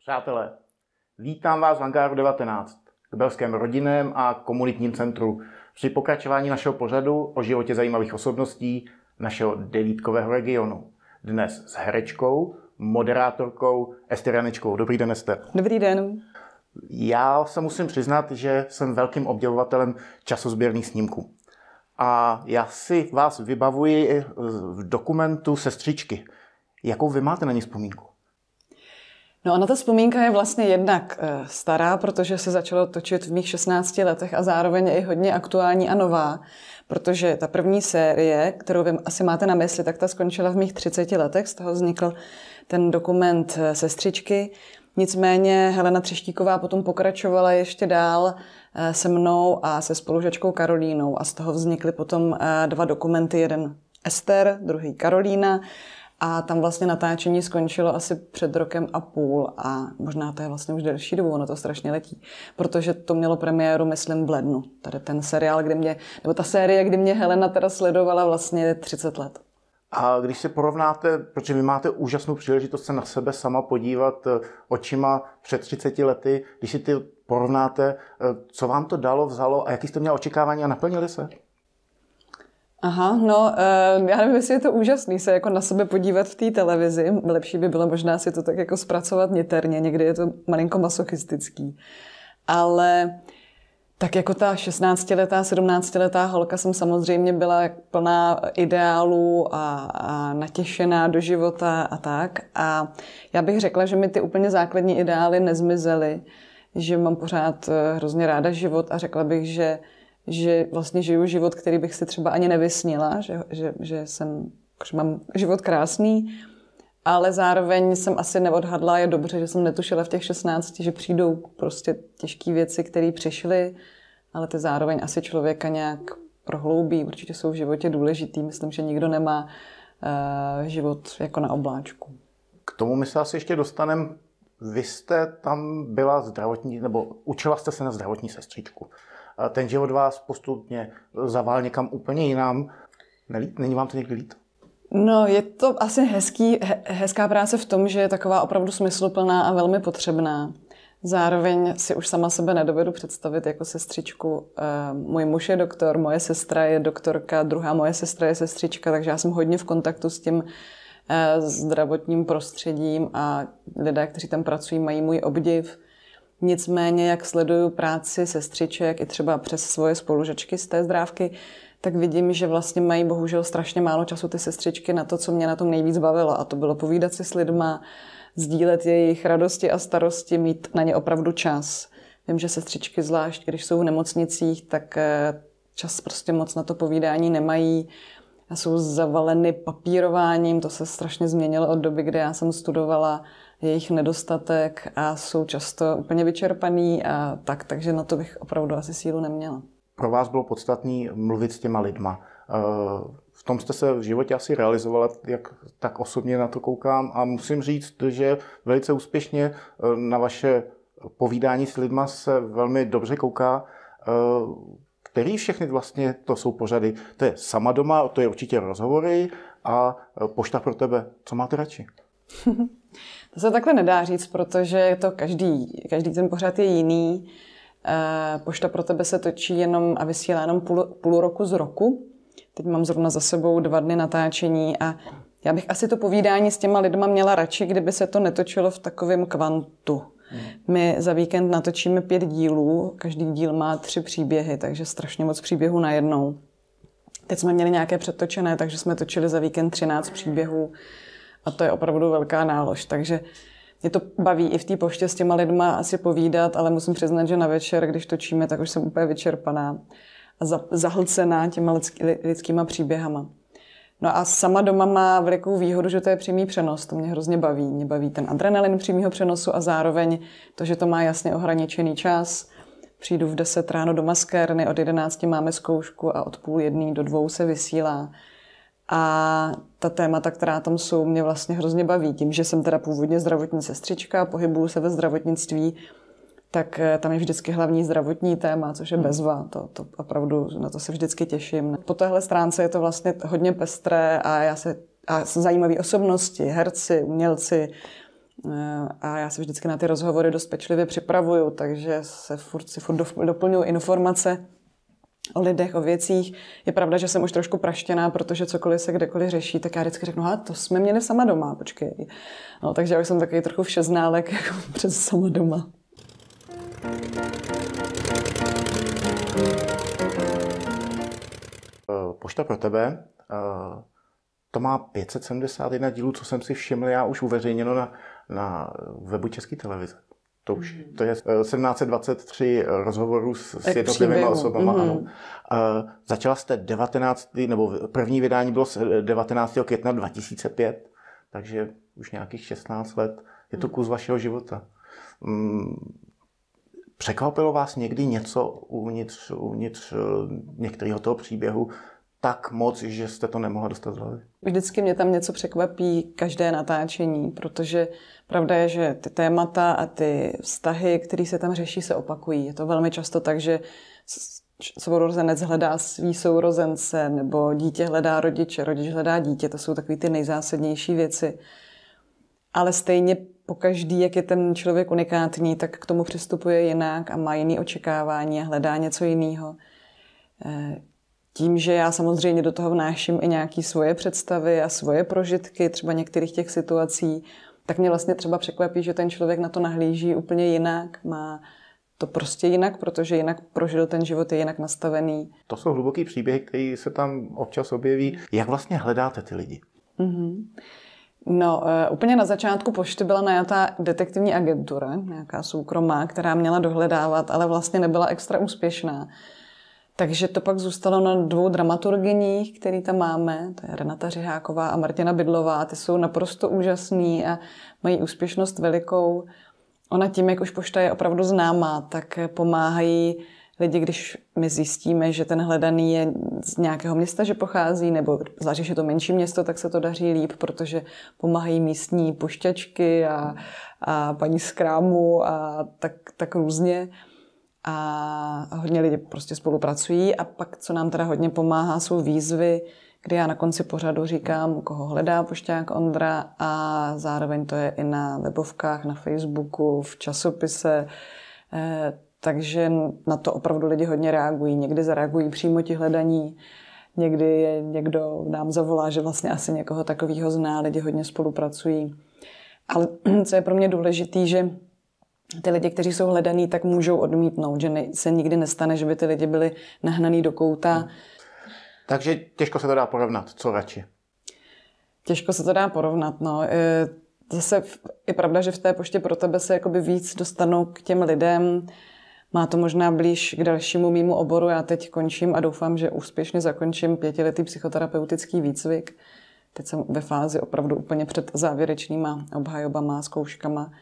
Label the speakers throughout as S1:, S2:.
S1: Přátelé, vítám vás v Angáru 19, k belském rodinném a komunitním centru, při pokračování našeho pořadu o životě zajímavých osobností našeho devítkového regionu. Dnes s herečkou, moderátorkou Ester Janečkou. Dobrý den, Ester. Dobrý den. Já se musím přiznat, že jsem velkým obdělovatelem časozběrných snímků. A já si vás vybavuji v dokumentu Sestřičky. Jakou vy máte na ní vzpomínku?
S2: No a na ta vzpomínka je vlastně jednak eh, stará, protože se začalo točit v mých 16 letech a zároveň je i hodně aktuální a nová, protože ta první série, kterou vy asi máte na mysli, tak ta skončila v mých 30 letech, z toho vznikl ten dokument eh, Sestřičky. Nicméně Helena Třeštíková potom pokračovala ještě dál eh, se mnou a se spolužačkou Karolínou a z toho vznikly potom dva dokumenty, jeden Ester, druhý Karolína a tam vlastně natáčení skončilo asi před rokem a půl a možná to je vlastně už delší dobu, ono to strašně letí, protože to mělo premiéru, myslím, v lednu. Tady ten seriál, kde mě, nebo ta série, kdy mě Helena teda sledovala vlastně 30 let.
S1: A když se porovnáte, protože vy máte úžasnou příležitost se na sebe sama podívat eh, očima před 30 lety, když si ty porovnáte, eh, co vám to dalo, vzalo a jaký jste měla očekávání a naplnili se?
S2: Aha, no, uh, já nevím, jestli je to úžasný se jako na sebe podívat v té televizi. Lepší by bylo možná si to tak jako zpracovat niterně, někdy je to malinko masochistický. Ale tak jako ta 16-letá, 17-letá holka jsem samozřejmě byla plná ideálů a, a natěšená do života a tak. A já bych řekla, že mi ty úplně základní ideály nezmizely, že mám pořád eh, hrozně ráda život a řekla bych, že že vlastně žiju život, který bych si třeba ani nevysnila, že, že, že jsem, že mám život krásný, ale zároveň jsem asi neodhadla, je dobře, že jsem netušila v těch 16, že přijdou prostě těžké věci, které přišly, ale ty zároveň asi člověka nějak prohloubí, určitě jsou v životě důležitý, myslím, že nikdo nemá uh, život jako na obláčku.
S1: K tomu my se asi ještě dostaneme. Vy jste tam byla zdravotní, nebo učila jste se na zdravotní sestřičku ten život vás postupně zavál někam úplně jinam. Není vám to někdy líto?
S2: No, je to asi hezký, hezká práce v tom, že je taková opravdu smysluplná a velmi potřebná. Zároveň si už sama sebe nedovedu představit jako sestřičku. Eh, můj muž je doktor, moje sestra je doktorka, druhá moje sestra je sestřička, takže já jsem hodně v kontaktu s tím eh, zdravotním prostředím a lidé, kteří tam pracují, mají můj obdiv. Nicméně, jak sleduju práci sestřiček i třeba přes svoje spolužečky z té zdrávky, tak vidím, že vlastně mají bohužel strašně málo času ty sestřičky na to, co mě na tom nejvíc bavilo. A to bylo povídat si s lidma, sdílet jejich radosti a starosti, mít na ně opravdu čas. Vím, že sestřičky, zvlášť když jsou v nemocnicích, tak eh, čas prostě moc na to povídání nemají a jsou zavaleny papírováním. To se strašně změnilo od doby, kdy já jsem studovala jejich nedostatek a jsou často úplně vyčerpaný a tak, takže na to bych opravdu asi sílu neměla.
S1: Pro vás bylo podstatné mluvit s těma lidma. Eh, v tom jste se v životě asi realizovala, jak tak osobně na to koukám a musím říct, že velice úspěšně eh, na vaše povídání s lidma se velmi dobře kouká eh, který všechny vlastně to jsou pořady. To je sama doma, to je určitě rozhovory a pošta pro tebe. Co máte radši?
S2: To se takhle nedá říct, protože to každý, každý ten pořad je jiný. Eh, pošta pro tebe se točí jenom a vysílá jenom půl, půl roku z roku. Teď mám zrovna za sebou dva dny natáčení a já bych asi to povídání s těma lidma měla radši, kdyby se to netočilo v takovém kvantu. Hmm. My za víkend natočíme pět dílů, každý díl má tři příběhy, takže strašně moc příběhů najednou. Teď jsme měli nějaké přetočené, takže jsme točili za víkend 13 příběhů. A to je opravdu velká nálož. Takže mě to baví i v té poště s těma lidma asi povídat, ale musím přiznat, že na večer, když točíme, tak už jsem úplně vyčerpaná a zahlcená těma lidskýma příběhama. No a sama doma má velikou výhodu, že to je přímý přenos. To mě hrozně baví. Mě baví ten adrenalin přímého přenosu a zároveň to, že to má jasně ohraničený čas. Přijdu v 10 ráno do maskérny, od 11 máme zkoušku a od půl jedný do dvou se vysílá. A ta témata, která tam jsou, mě vlastně hrozně baví. Tím, že jsem teda původně zdravotní sestřička, pohybuju se ve zdravotnictví, tak eh, tam je vždycky hlavní zdravotní téma, což je hmm. bezva. To, to opravdu, na to se vždycky těším. Po téhle stránce je to vlastně hodně pestré a já se a zajímavé osobnosti, herci, umělci, eh, a já se vždycky na ty rozhovory dost pečlivě připravuju, takže se furt, si furt doplňuji informace, o lidech, o věcích. Je pravda, že jsem už trošku praštěná, protože cokoliv se kdekoliv řeší, tak já vždycky řeknu, a to jsme měli sama doma, počkej. No, takže já už jsem takový trochu všeználek jako před sama doma.
S1: Eh, pošta pro tebe, eh, to má 571 dílů, co jsem si všiml já už uveřejněno na, na webu České televize. To už hmm. to je 1723 eh, rozhovorů s, s jednotlivými osobami. mm začala jste 19. nebo první vydání bylo 19. Eh, května 2005, takže už nějakých 16 let. Je to hmm. kus vašeho života. Mm, překvapilo vás někdy něco uvnitř, uvnitř některého toho příběhu, tak moc, že jste to nemohla dostat z hlavy?
S2: Vždycky mě tam něco překvapí každé natáčení, protože pravda je, že ty témata a ty vztahy, které se tam řeší, se opakují. Je to velmi často tak, že sourozenec hledá svý sourozence, nebo dítě hledá rodiče, rodič hledá dítě. To jsou takové ty nejzásadnější věci. Ale stejně po každý, jak je ten člověk unikátní, tak k tomu přistupuje jinak a má jiný očekávání a hledá něco jiného. Eh, tím, že já samozřejmě do toho vnáším i nějaké svoje představy a svoje prožitky, třeba některých těch situací, tak mě vlastně třeba překvapí, že ten člověk na to nahlíží úplně jinak, má to prostě jinak, protože jinak prožil ten život, je jinak nastavený. To jsou hluboký příběhy, který se tam občas objeví. Jak vlastně hledáte ty lidi? Mm-hmm. No, e, úplně na začátku pošty byla najatá detektivní agentura, nějaká soukromá, která měla dohledávat, ale vlastně nebyla extra úspěšná. Takže to pak zůstalo na dvou dramaturginích, který tam máme, to je Renata Řiháková a Martina Bydlová. Ty jsou naprosto úžasný a mají úspěšnost velikou. Ona tím, jak už pošta je opravdu známá, tak pomáhají lidi, když my zjistíme, že ten hledaný je z nějakého města, že pochází, nebo zvlášť, že je to menší město, tak se to daří líp, protože pomáhají místní pošťačky a, a paní z krámu a tak, tak různě a hodně lidi prostě spolupracují a pak, co nám teda hodně pomáhá, jsou výzvy, kdy já na konci pořadu říkám, koho hledá pošťák Ondra a zároveň to je i na webovkách, na Facebooku, v časopise, eh, takže na to opravdu lidi hodně reagují. Někdy zareagují přímo ti hledaní, někdy je někdo nám zavolá, že vlastně asi někoho takového zná, lidi hodně spolupracují. Ale co je pro mě důležitý, že ty lidi, kteří jsou hledaní, tak můžou odmítnout, že se nikdy nestane, že by ty lidi byli nahnaný do kouta. Hmm.
S1: Takže těžko se to dá porovnat, co radši?
S2: Těžko se to dá porovnat, no. E, zase je pravda, že v té poště pro tebe se jakoby víc dostanou k těm lidem, má to možná blíž k dalšímu mýmu oboru. Já teď končím a doufám, že úspěšně zakončím pětiletý psychoterapeutický výcvik. Teď jsem ve fázi opravdu úplně před závěrečnýma obhajobama, zkouškama.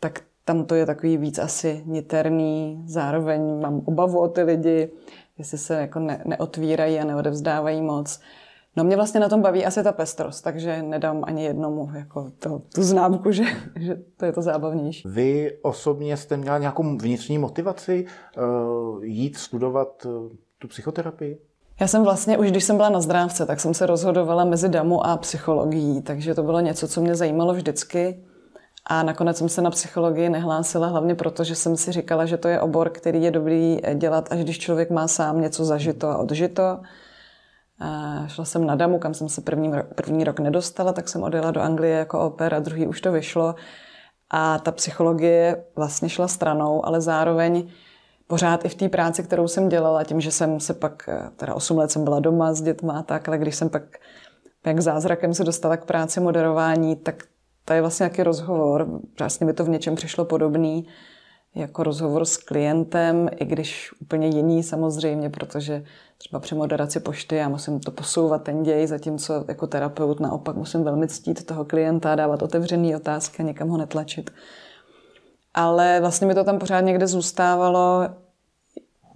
S2: Tak tam to je takový víc asi niterný, zároveň mám obavu o ty lidi, jestli se jako ne, neotvírají a neodevzdávají moc. No mě vlastně na tom baví asi ta pestrost, takže nedám ani jednomu jako to, tu známku, že, že to je to zábavnější.
S1: Vy osobně jste měla nějakou vnitřní motivaci uh, jít studovat
S2: uh, tu psychoterapii? Já jsem vlastně, už když jsem byla na zdrávce, tak jsem se rozhodovala mezi damu a psychologií, takže to bylo něco, co mě zajímalo vždycky. A nakonec jsem se na psychologii nehlásila hlavně proto, že jsem si říkala, že to je obor, který je dobrý eh, dělat, až když člověk má sám něco zažito a odžito. A šla jsem na Damu, kam jsem se první, první rok nedostala, tak jsem odjela do Anglie jako oper a druhý už to vyšlo. A ta psychologie vlastně šla stranou, ale zároveň pořád i v té práci, kterou jsem dělala, tím, že jsem se pak, eh, teda 8 let jsem byla doma s dětma a tak, ale když jsem pak jak zázrakem se dostala k práci moderování, tak to je vlastně nějaký rozhovor, vlastně mi to v něčem přišlo podobný, jako rozhovor s klientem, i když úplně jiný samozřejmě, protože třeba při moderaci pošty já musím to posouvat ten děj, zatímco jako terapeut naopak musím velmi ctít toho klienta, dávat otevřený otázky a někam ho netlačit. Ale vlastně mi to tam pořád někde zůstávalo,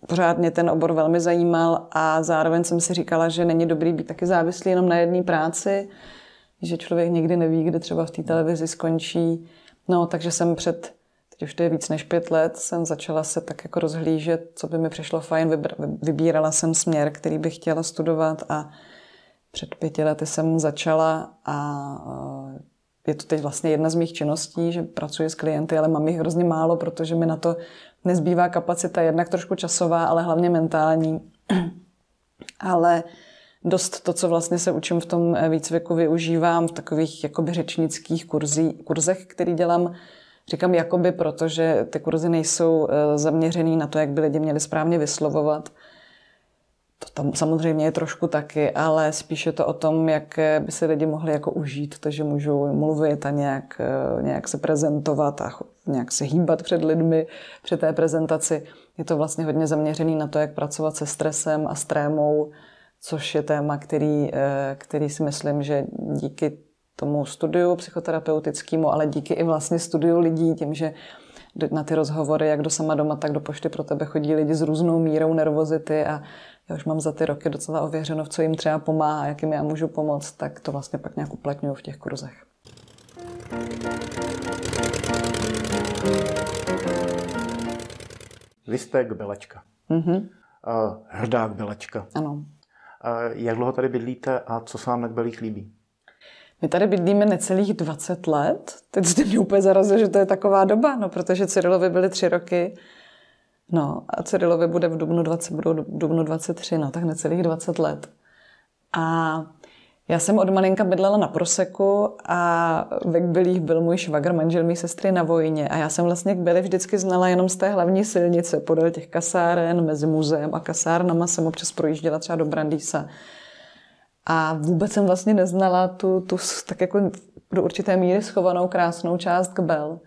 S2: pořád mě ten obor velmi zajímal a zároveň jsem si říkala, že není dobrý být taky závislý jenom na jedné práci, že člověk nikdy neví, kde třeba v té televizi skončí. No, takže jsem před, teď už to je víc než pět let, jsem začala se tak jako rozhlížet, co by mi přišlo fajn, vybírala jsem směr, který bych chtěla studovat a před pěti lety jsem začala a eh, je to teď vlastně jedna z mých činností, že pracuji s klienty, ale mám jich hrozně málo, protože mi na to nezbývá kapacita, jednak trošku časová, ale hlavně mentální. ale uh, dost to, co vlastně se učím v tom eh, výcviku, využívám v takových jakoby řečnických kurzí, kurzech, který dělám. Říkám jakoby, protože ty kurzy nejsou eh, zaměřený na to, jak by lidi měli správně vyslovovat. To tam samozřejmě je trošku taky, ale spíše to o tom, jak eh, by si lidi mohli jako užít, to, že můžou mluvit a nějak, nějak se prezentovat a nějak se hýbat před lidmi při té prezentaci. Je to vlastně hodně zaměřený na to, jak pracovat se stresem a strémou, trémou, což je téma, který, eh, který si myslím, že díky tomu studiu psychoterapeutickému, ale díky i vlastně studiu lidí, tím, že na ty rozhovory, jak do sama doma, tak do pošty pro tebe chodí lidi s různou mírou nervozity a já už mám za ty roky docela ověřeno, v co jim třeba pomáhá, jak jim já můžu pomoct, tak to vlastně pak nějak uplatňuju v těch kurzech.
S1: jste Belečka. Mm-hmm. Hrdá eh, hrdák Ano. Eh, jak dlouho tady bydlíte a co se vám na Kbelích líbí?
S2: My tady bydlíme necelých 20 let. Teď jste mě úplně zarazil, že to je taková doba, no, protože Cyrilovi byly tři roky. No a Cyrilovi bude v dubnu, 20, budou v dubnu 23, no tak necelých 20 let. A já jsem od malinka bydlela na Proseku a ve Kbylích byl můj švagr, manžel mý sestry na vojně. A já jsem vlastně Kbyly vždycky znala jenom z té hlavní silnice, podél těch kasáren, mezi muzeem a kasárnama jsem občas projížděla třeba do Brandýsa. A vůbec jsem vlastně neznala tu, tu tak jako do určité míry schovanou krásnou část Kbel.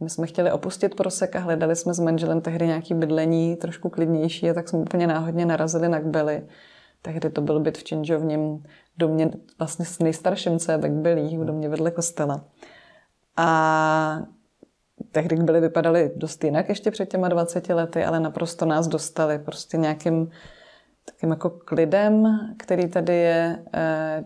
S2: My jsme chtěli opustit Prosek a hledali jsme s manželem tehdy nějaké bydlení trošku klidnější a tak jsme úplně náhodně narazili na Kbely. Tehdy to byl byt v Činžovním domě vlastně s nejstarším, co je, tak byl jí, do mě vedle kostela. A tehdy byly vypadaly dost jinak ještě před těma 20 lety, ale naprosto nás dostali prostě nějakým takým jako klidem, který tady je. Eh,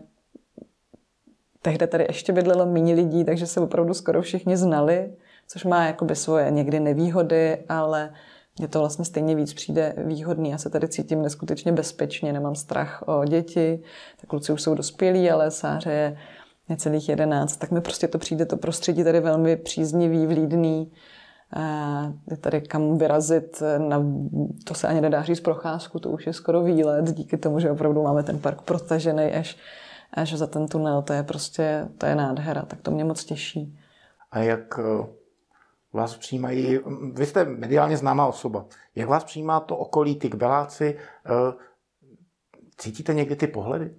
S2: tehdy tady ještě bydlelo méně lidí, takže se opravdu skoro všichni znali, což má jakoby svoje někdy nevýhody, ale mně to vlastně stejně víc přijde výhodný. Já se tady cítím neskutečně bezpečně, nemám strach o děti. Tak kluci už jsou dospělí, ale Sáře je necelých jedenáct. Tak mi prostě to přijde to prostředí tady velmi příznivý, vlídný. Je tady kam vyrazit, na, to se ani nedá říct procházku, to už je skoro výlet, díky tomu, že opravdu máme ten park protažený až, až za ten tunel, to je prostě, to je nádhera, tak to mě moc těší.
S1: A jak eh, vás přijímají, vy jste mediálně známá osoba, jak vás přijímá to okolí, ty kbeláci, eh, cítíte někdy ty pohledy?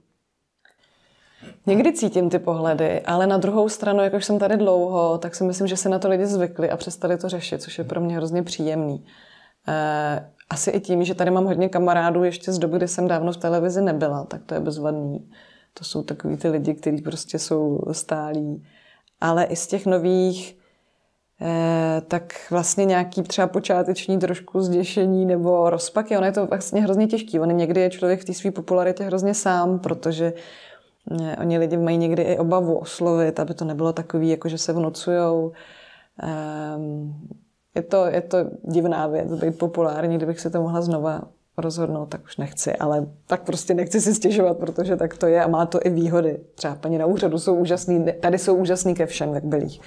S2: Někdy cítím ty pohledy, ale na druhou stranu, jak už jsem tady dlouho, tak si myslím, že se na to lidi zvykli a přestali to řešit, což je pro mě hrozně příjemný. Eh, asi i tím, že tady mám hodně kamarádů ještě z doby, kdy jsem dávno v televizi nebyla, tak to je bezvadný. To jsou takový ty lidi, kteří prostě jsou stálí. Ale i z těch nových, Eh, tak vlastně nějaký třeba počáteční trošku zděšení nebo rozpaky, ono je to vlastně hrozně těžký. On někdy je člověk v té své popularitě hrozně sám, protože eh, oni lidi mají někdy i obavu oslovit, aby to nebylo takový, jako že se vnocujou. Ehm, je to, je to divná věc, být populární, kdybych se to mohla znova rozhodnout, tak už nechci, ale tak prostě nechci si stěžovat, protože tak to je a má to i výhody. Třeba paní na úřadu jsou úžasný, tady jsou úžasný ke všem, jak bylých.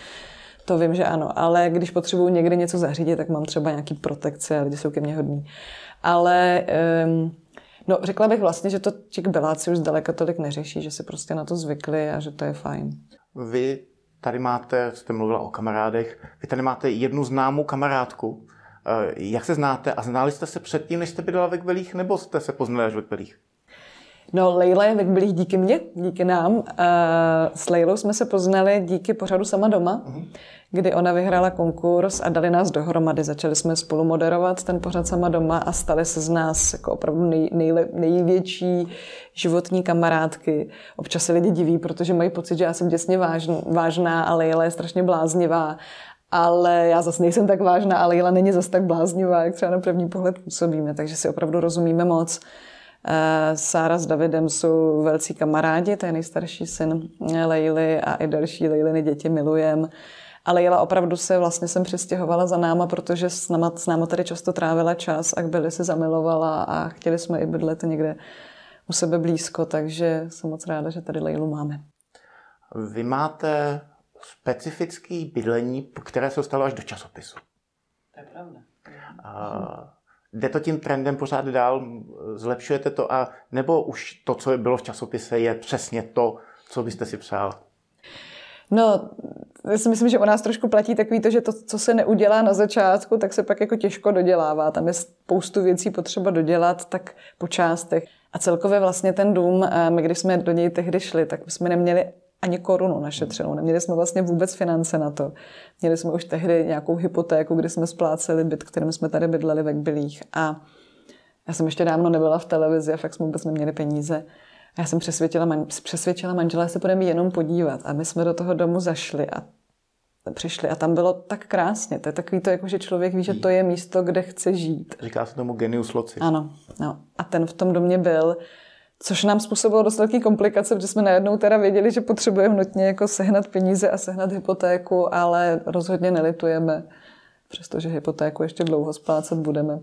S2: To vím, že ano, ale když potřebuju někdy něco zařídit, tak mám třeba nějaký protekce a lidi jsou ke mně hodní. Ale um, no, řekla bych vlastně, že to ti beláci už zdaleka tolik neřeší, že si prostě na to zvykli a že to je fajn.
S1: Vy tady máte, jste mluvila o kamarádech, vy tady máte jednu známou kamarádku. Eh, jak se znáte a znali jste se předtím, než jste bydlela ve Kbelích, nebo jste se poznali až ve Kbelích?
S2: No, Leila je ve Kbelích díky mně, díky nám. Eh, s Leilou jsme se poznali díky pořadu Sama doma. Uh-huh kdy ona vyhrála konkurs a dali nás dohromady. Začali jsme spolu moderovat ten pořad sama doma a stali se z nás jako opravdu nej, nejle, největší životní kamarádky. Občas se lidi diví, protože mají pocit, že já jsem děsně vážná a Leila je strašně bláznivá. Ale já zase nejsem tak vážná, ale Leila není zase tak bláznivá, jak třeba na první pohled působíme, takže si opravdu rozumíme moc. Eh, Sára s Davidem jsou velcí kamarádi, to je nejstarší syn Leily a i další Leiliny děti milujem ale jela opravdu se, vlastně jsem přestěhovala za náma, protože s náma, s náma tady často trávila čas a byli se zamilovala a chtěli jsme i bydlet někde u sebe blízko, takže jsem moc ráda, že tady Lejlu máme.
S1: Vy máte specifické bydlení, které se stalo až do časopisu. To je pravda. A jde to tím trendem pořád dál, zlepšujete to a nebo už to, co bylo v časopise, je přesně to, co byste si přál?
S2: No, já si myslím, že u nás trošku platí takový to, že to, co se neudělá na začátku, tak se pak jako těžko dodělává. Tam je spoustu věcí potřeba dodělat, tak po částech. A celkově vlastně ten dům, eh, my když jsme do něj tehdy šli, tak jsme neměli ani korunu našetřenou. Neměli jsme vlastně vůbec finance na to. Měli jsme už tehdy nějakou hypotéku, kdy jsme spláceli byt, kterým jsme tady bydleli ve Kbylích. A já jsem ještě dávno nebyla v televizi a fakt jsme vůbec neměli peníze. Já jsem přesvědčila, man, přesvědčila manžela, se budeme jenom podívat. A my jsme do toho domu zašli a přišli a tam bylo tak krásně. To je takový to, jako že člověk ví, že to je místo, kde chce žít.
S1: Říká se tomu genius loci. Ano,
S2: no. A ten v tom domě byl, což nám způsobilo dost velký komplikace, protože jsme najednou teda věděli, že potřebujeme nutně jako sehnat peníze a sehnat hypotéku, ale rozhodně nelitujeme, přestože hypotéku ještě dlouho splácet budeme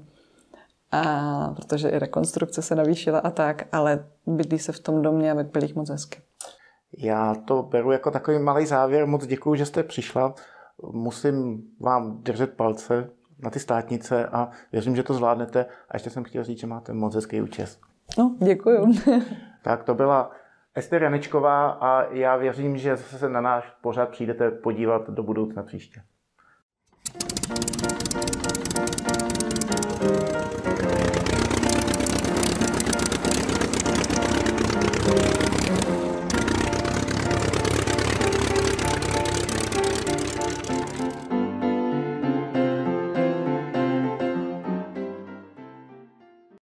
S2: a protože i rekonstrukce se navýšila a tak, ale bydlí se v tom domě a bydlí jich moc hezky.
S1: Já to beru jako takový malý závěr. Moc děkuji, že jste přišla. Musím vám držet palce na ty státnice a věřím, že to zvládnete. A ještě jsem chtěl říct, že máte moc hezký účes.
S2: No, děkuji.
S1: tak to byla Ester Janečková a já věřím, že se na náš pořád přijdete podívat do budoucna příště.